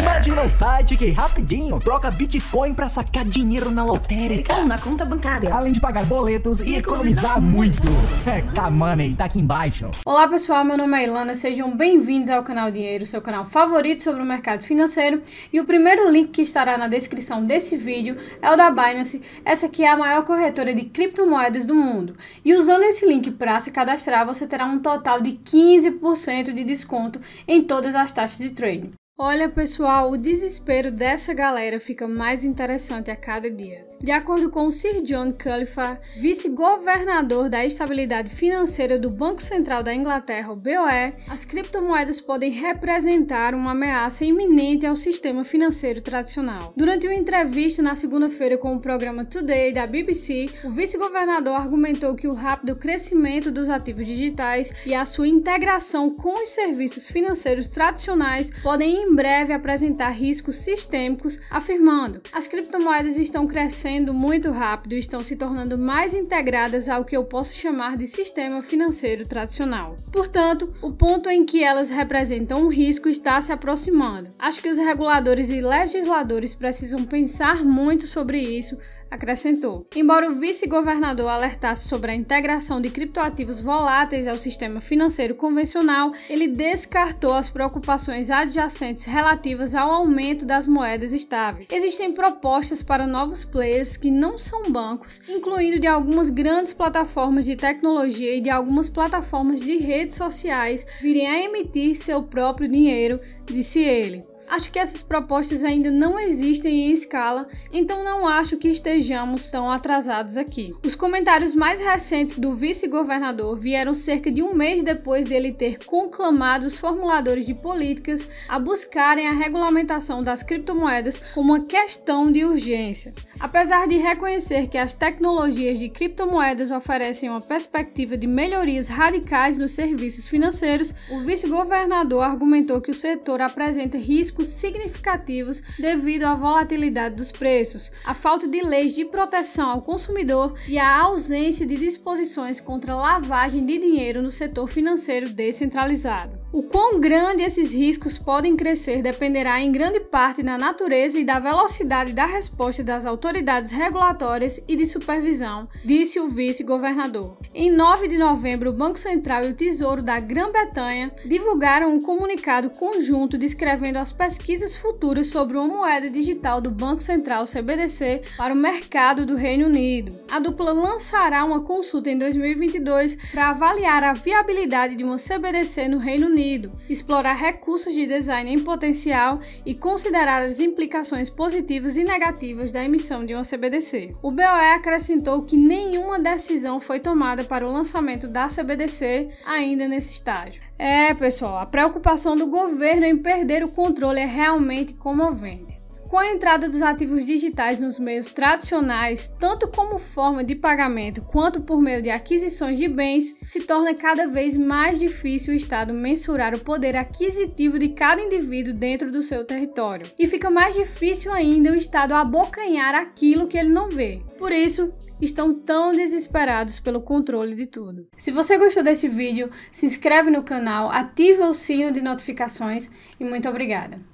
Imagina um site que rapidinho troca Bitcoin para sacar dinheiro na lotérica ou na conta bancária, além de pagar boletos e, e economizar, economizar muito. É Kamoney, tá aqui embaixo. Olá pessoal, meu nome é Ilana, sejam bem-vindos ao canal Dinheiro, seu canal favorito sobre o mercado financeiro. E o primeiro link que estará na descrição desse vídeo é o da Binance, essa aqui é a maior corretora de criptomoedas do mundo. E usando esse link para se cadastrar, você terá um total de 15% de desconto em todas as taxas de trade. Olha, pessoal, o desespero dessa galera fica mais interessante a cada dia. De acordo com Sir John Cullifar, vice-governador da estabilidade financeira do Banco Central da Inglaterra, o BOE, as criptomoedas podem representar uma ameaça iminente ao sistema financeiro tradicional. Durante uma entrevista na segunda-feira com o programa Today da BBC, o vice-governador argumentou que o rápido crescimento dos ativos digitais e a sua integração com os serviços financeiros tradicionais podem em breve apresentar riscos sistêmicos, afirmando: as criptomoedas estão crescendo crescendo muito rápido e estão se tornando mais integradas ao que eu posso chamar de sistema financeiro tradicional. Portanto, o ponto em que elas representam um risco está se aproximando. Acho que os reguladores e legisladores precisam pensar muito sobre isso acrescentou. Embora o vice-governador alertasse sobre a integração de criptoativos voláteis ao sistema financeiro convencional, ele descartou as preocupações adjacentes relativas ao aumento das moedas estáveis. Existem propostas para novos players que não são bancos, incluindo de algumas grandes plataformas de tecnologia e de algumas plataformas de redes sociais virem a emitir seu próprio dinheiro, disse ele. Acho que essas propostas ainda não existem em escala, então não acho que estejamos tão atrasados aqui. Os comentários mais recentes do vice-governador vieram cerca de um mês depois dele ter conclamado os formuladores de políticas a buscarem a regulamentação das criptomoedas como uma questão de urgência. Apesar de reconhecer que as tecnologias de criptomoedas oferecem uma perspectiva de melhorias radicais nos serviços financeiros, o vice-governador argumentou que o setor apresenta riscos riscos significativos devido à volatilidade dos preços, à falta de leis de proteção ao consumidor e à ausência de disposições contra lavagem de dinheiro no setor financeiro descentralizado. O quão grande esses riscos podem crescer dependerá em grande parte da natureza e da velocidade da resposta das autoridades regulatórias e de supervisão, disse o vice-governador. Em 9 de novembro, o Banco Central e o Tesouro da Grã-Bretanha divulgaram um comunicado conjunto descrevendo as pesquisas futuras sobre uma moeda digital do Banco Central CBDC para o mercado do Reino Unido. A dupla lançará uma consulta em 2022 para avaliar a viabilidade de uma CBDC no Reino Unido Unido, explorar recursos de design em potencial e considerar as implicações positivas e negativas da emissão de uma CBDC. O BOE acrescentou que nenhuma decisão foi tomada para o lançamento da CBDC ainda nesse estágio. É, pessoal, a preocupação do governo em perder o controle é realmente comovente. Com a entrada dos ativos digitais nos meios tradicionais, tanto como forma de pagamento quanto por meio de aquisições de bens, se torna cada vez mais difícil o Estado mensurar o poder aquisitivo de cada indivíduo dentro do seu território. E fica mais difícil ainda o Estado abocanhar aquilo que ele não vê. Por isso, estão tão desesperados pelo controle de tudo. Se você gostou desse vídeo, se inscreve no canal, ativa o sino de notificações e muito obrigada!